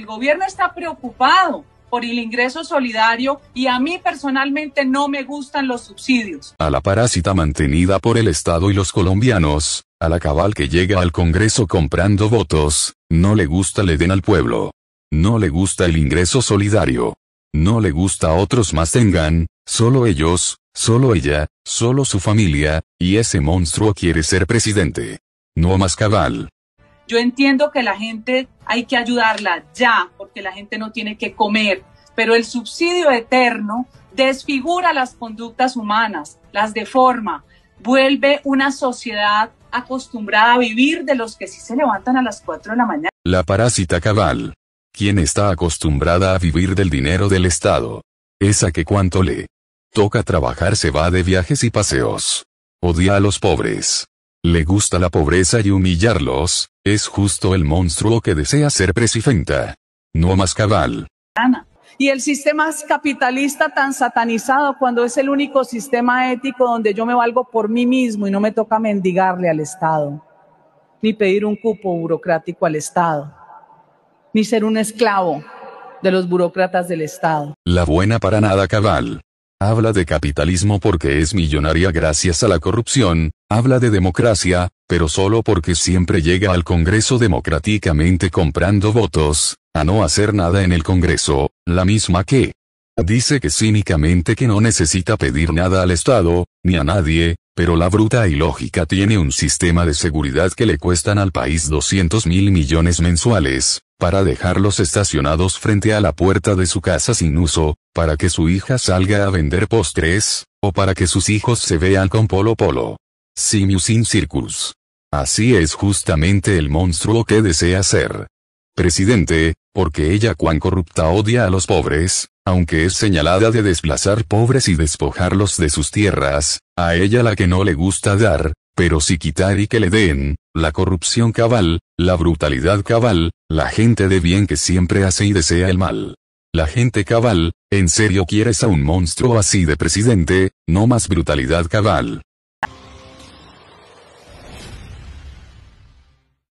El gobierno está preocupado por el ingreso solidario y a mí personalmente no me gustan los subsidios. A la parásita mantenida por el Estado y los colombianos, a la cabal que llega al Congreso comprando votos, no le gusta le den al pueblo. No le gusta el ingreso solidario. No le gusta otros más tengan, solo ellos, solo ella, solo su familia, y ese monstruo quiere ser presidente. No más cabal. Yo entiendo que la gente hay que ayudarla ya, porque la gente no tiene que comer, pero el subsidio eterno desfigura las conductas humanas, las deforma, vuelve una sociedad acostumbrada a vivir de los que sí se levantan a las 4 de la mañana. La parásita cabal. Quien está acostumbrada a vivir del dinero del Estado? Esa que cuanto le toca trabajar se va de viajes y paseos. Odia a los pobres. Le gusta la pobreza y humillarlos, es justo el monstruo que desea ser presifenta. No más cabal. Ana. Y el sistema capitalista tan satanizado cuando es el único sistema ético donde yo me valgo por mí mismo y no me toca mendigarle al Estado, ni pedir un cupo burocrático al Estado, ni ser un esclavo de los burócratas del Estado. La buena para nada cabal. Habla de capitalismo porque es millonaria gracias a la corrupción, habla de democracia, pero solo porque siempre llega al Congreso democráticamente comprando votos, a no hacer nada en el Congreso, la misma que dice que cínicamente que no necesita pedir nada al Estado, ni a nadie, pero la bruta y lógica tiene un sistema de seguridad que le cuestan al país 200 mil millones mensuales, para dejarlos estacionados frente a la puerta de su casa sin uso, para que su hija salga a vender postres, o para que sus hijos se vean con Polo Polo. Simius in Circus. Así es justamente el monstruo que desea ser. Presidente, porque ella cuán corrupta odia a los pobres, aunque es señalada de desplazar pobres y despojarlos de sus tierras, a ella la que no le gusta dar, pero si quitar y que le den, la corrupción cabal, la brutalidad cabal, la gente de bien que siempre hace y desea el mal. La gente cabal, ¿en serio quieres a un monstruo así de presidente? No más brutalidad cabal.